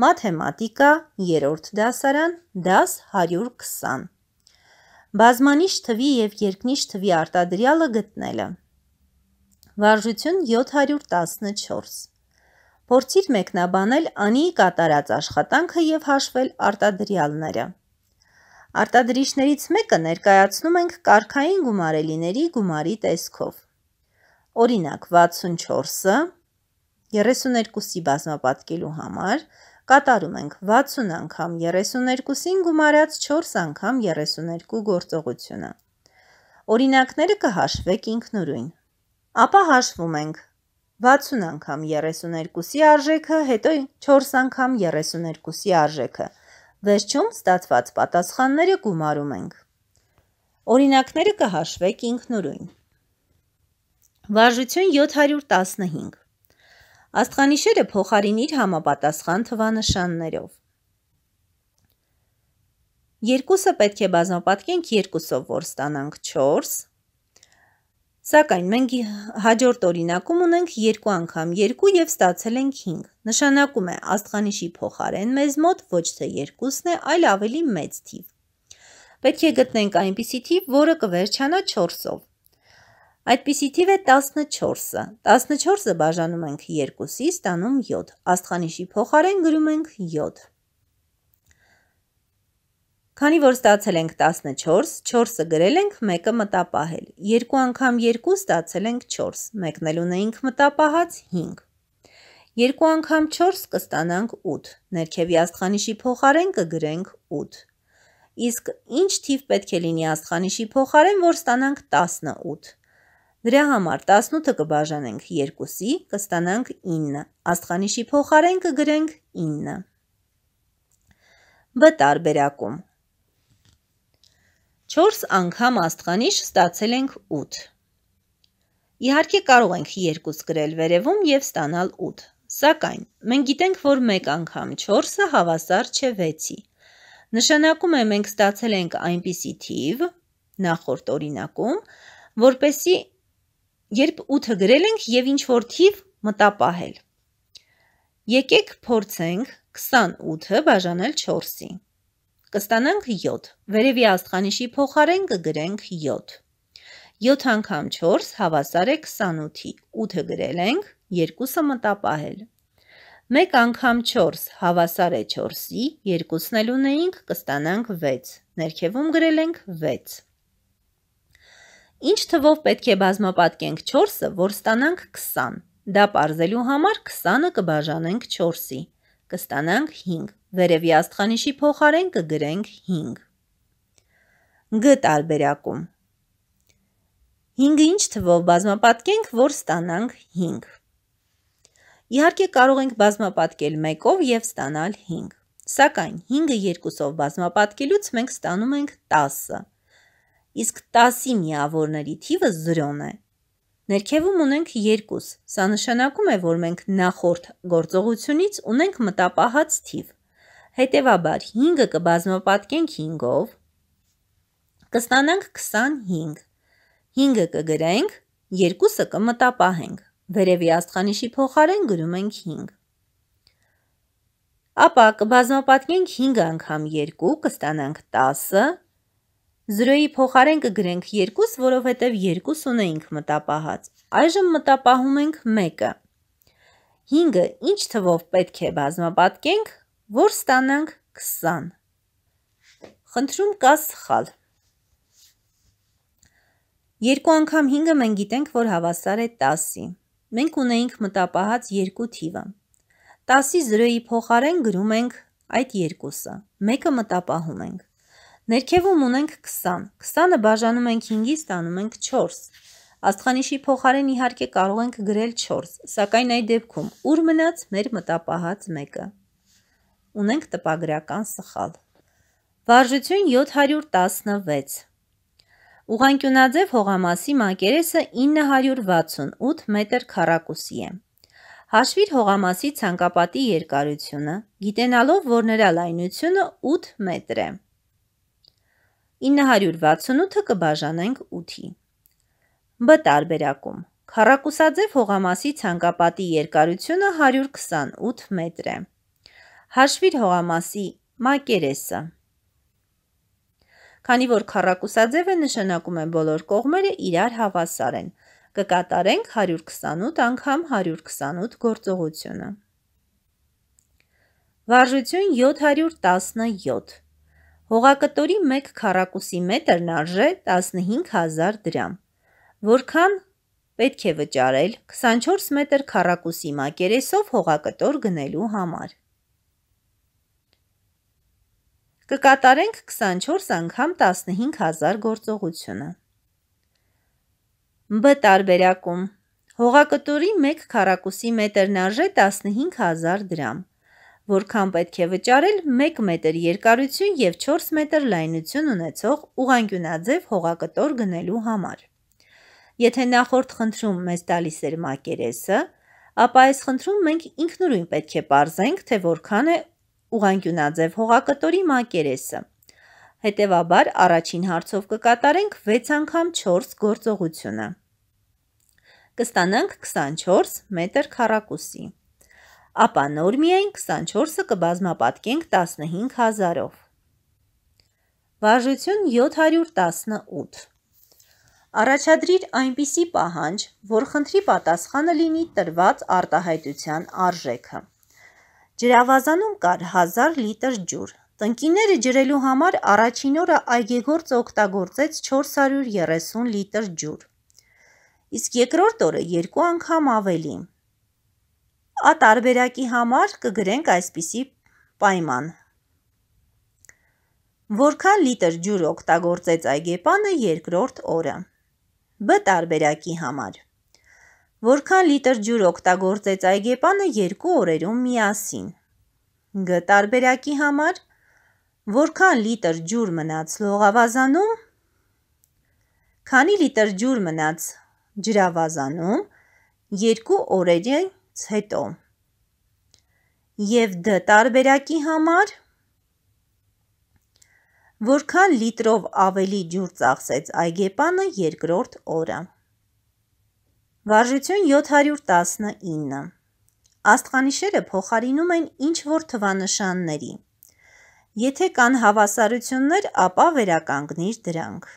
մաթեմատիկա, երորդ դասարան, դաս 120։ Բազմանիշ թվի և երկնիշ թվի արտադրյալը գտնելը։ Վարժություն 714։ Փորձիր մեկնաբանել անի կատարած աշխատանքը և հաշվել արտադրյալները։ Արտադրիչներից մեկը ներկայացնում ենք կարքային գումարելիների գումարի տեսքով։ Օրինակ 64-ը 32-ի բազմապատկելու համար կատարում ենք 60 անգամ 32-ին գումարած 4 անգամ 32 գործողությունը։ Օրինակները կհաշվեք ինքնուրույն։ Ապա հաշվում ենք 60 անգամ 32-ի արժեքը, հետո 4 անգամ 32-ի արժեքը։ Վերջում ստացված պատասխանները գումարում ենք։ Օրինակները կհաշվեք ինքնուրույն։ Վարժություն 715 Աստղանիշերը փոխարինիր համապատասխան թվանշաններով։ Երկուսը պետք է բազմապատկենք երկուսով, որ ստանանք 4, Սակայն մենք հաջորդ օրինակում ունենք 2 անգամ 2 եւ ստացել ենք 5։ Նշանակում է աստղանիշի փոխարեն մեզ մոտ ոչ թե 2-ն է, այլ ավելի մեծ թիվ։ Պետք է գտնենք այնպիսի թիվ, որը կվերջանա 4-ով։ Այդպիսի թիվ է 14-ը։ 14-ը բաժանում ենք 2-ի, ստանում 7։ Աստխանիշի փոխարեն գրում ենք 7։ Քանի որ ստացել ենք 14, 4-ը գրել ենք, 1-ը մտապահել։ 2 անգամ 2 ստացել ենք 4, մեկնելուն էինք մտապահած 5։ 2 անգամ 4 կստանանք 8, ներքևի աստխանիշի փոխարեն կգրենք 8։ Իսկ ինչ թիվ պետք է լինի աստխանիշի փոխարեն, որ ստանանք 18։ Դրա համար 18-ը կբաժանենք 2-ի, կստանանք 9։ Աստղանիշի փոխարեն կգրենք 9։ Բ տարբերակում 4 անգամ աստղանիշ ստացել ենք 8։ Իհարկե կարող ենք 2 գրել վերևում եւ ստանալ 8, սակայն մենք գիտենք, որ 1 անգամ 4-ը հավասար չէ 6-ի։ Նշանակում է մենք ստացել ենք այնպիսի թիվ նախորդ օրինակում, որպեսի երբ 8-ը գրել ենք եւ ինչ որ թիվ մտապահել։ Եկեք փորձենք 28-ը բաժանել 4-ի։ Կստանանք 7։ Վերևի աստղանիշի փոխարեն կգրենք 7։ 7 անգամ 4 հավասար է 28-ի։ 8-ը գրել ենք, 2-ը մտապահել։ 1 անգամ 4 հավասար է 4-ի, 2-ն էլ ունեինք, կստանանք 6։ Ներքևում գրել ենք 6։ Ինչ թվով պետք է բազմապատկենք 4-ը, որ ստանանք 20։ Դա parzելու համար 20-ը կբաժանենք 4-ի։ Կստանանք 5։ Վերևի աստխանիշի փոխարեն կգրենք 5։ Գ տարբերակում 5-ը ինչ թվով բազմապատկենք, որ ստանանք 5։ Իհարկե կարող ենք բազմապատկել 1-ով եւ ստանալ 5։ Սակայն 5-ը 2-ով բազմապատկելուց մենք ստանում ենք 10-ը իսկ 10 միավորների թիվը 0 է։ Ներքևում ունենք 2, սա նշանակում է, որ մենք նախորդ գործողությունից ունենք մտապահած թիվ։ Հետևաբար 5-ը կբազմապատկենք 5-ով, կստանանք 25։ 5-ը կգրենք, 2-ը կմտապահենք։ Վերևի աստխանիշի փոխարեն գրում ենք 5։ Ապա կբազմապատկենք 5 անգամ 2, կստանանք 10, Զրոյի փոխարեն կգրենք 2, որովհետև 2 ունեինք մտապահած։ Այժմ մտապահում ենք 1-ը։ 5-ը ինչ թվով պետք է բազմապատկենք, որ ստանանք 20։ Խնդրում կա սխալ։ 2 անգամ 5-ը մենք գիտենք, որ հավասար է 10-ի։ Մենք ունեինք մտապահած 2 թիվը։ 10-ի 0-ի փոխարեն գրում ենք այդ 2-ը։ 1-ը մտապահում ենք։ Ներքևում ունենք 20, 20-ը բաժանում ենք 5-ի ստանում ենք 4, աստխանիշի փոխարեն իհարկե կարող ենք գրել 4, սակայն այդ դեպքում ուր մնաց մեր մտապահած մեկը։ Ունենք տպագրական սխալ։ Վարժություն 716 Ուղանկյունաձև հողամասի մակերեսը 968 մետր քառակուսի է։ Հաշվիր հողամասի ցանկապատի երկարությունը, գիտենալով, որ նրա լայնությունը 8 մետր է։ 968-ը կբաժանենք 8-ի։ Բ տարբերակում Քառակուսաձև հողամասի ցանկապատի երկարությունը 128 մետր է։ Հաշվիր հողամասի մակերեսը։ Քանի որ քառակուսաձևը նշանակում է բոլոր կողմերը իրար հավասար են, կկատարենք 128 անգամ 128 գործողությունը։ Վարժություն 717 Հողակտորի 1 քառակուսի մետրն արժե 15000 դրամ։ Որքան պետք է վճարել 24 մետր քառակուսի մակերեսով հողակտոր գնելու համար։ Կկատարենք 24 անգամ 15000 գործողությունը։ Բ տարբերակում Հողակտորի 1 քառակուսի մետրն արժե 15000 դրամ որքան պետք է վճարել 1 մետր երկարություն և 4 մետր լայնություն ունեցող ուղանգյունաձև հողակտոր գնելու համար։ Եթե նախորդ խնդրում մեզ տալիս էր մակերեսը, ապա այս խնդրում մենք ինքնուրույն պետք է ողրզենք, թե որքան է ուղանգյունաձև հողակտորի մակերեսը։ Հետևաբար առաջին հարցով կկատարենք 6 անգամ 4 գործողությունը։ Կստանանք 24 մետր քառակուսի ապա նոր միայն 24-ը կբազմապատկենք 15 հազարով։ Վարժություն 718 Առաջադրիր այնպիսի պահանջ, որ խնդրի պատասխանը լինի տրված արտահայտության արժեքը։ Ջրավազանում կար 1000 լիտր ջուր։ Տնկիները ջրելու համար առաջին օրը այգեգործ օգտագործեց 430 լիտր ջուր։ Իսկ երկրորդ օրը երկու անգամ ավելի ատարբերակի համար կգրենք այսպիսի պայման։ Որքան լիտր ջուր օգտագործեց այգեպանը երկրորդ օրը։ Բ տարբերակի համար։ Որքան լիտր ջուր օգտագործեց այգեպանը երկու օրերում միասին։ Գ տարբերակի համար որքան լիտր ջուր մնաց լողավազանում, քանի լիտր ջուր մնաց ջրավազանում երկու օրերի դրանից հետո։ Եվ Դ դե տարբերակի համար որքան լիտրով ավելի ջուր ծախսեց այգեպանը երկրորդ օրը։ Վարժություն 719 Աստղանիշերը փոխարինում են ինչ-որ թվանշանների։ Եթե կան հավասարություններ, ապա վերականգնիր դրանք։